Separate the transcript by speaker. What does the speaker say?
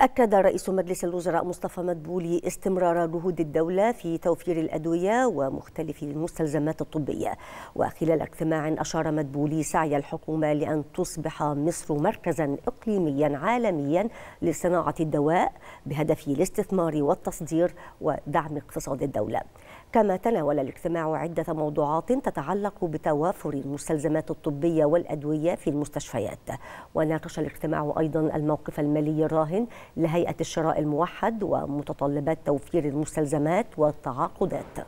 Speaker 1: أكد رئيس مجلس الوزراء مصطفى مدبولي استمرار جهود الدولة في توفير الأدوية ومختلف المستلزمات الطبية وخلال اجتماع أشار مدبولي سعي الحكومة لأن تصبح مصر مركزا إقليميا عالميا لصناعة الدواء بهدف الاستثمار والتصدير ودعم اقتصاد الدولة كما تناول الاجتماع عدة موضوعات تتعلق بتوافر المستلزمات الطبية والأدوية في المستشفيات وناقش الاجتماع أيضا الموقف المالي الراهن لهيئة الشراء الموحد ومتطلبات توفير المستلزمات والتعاقدات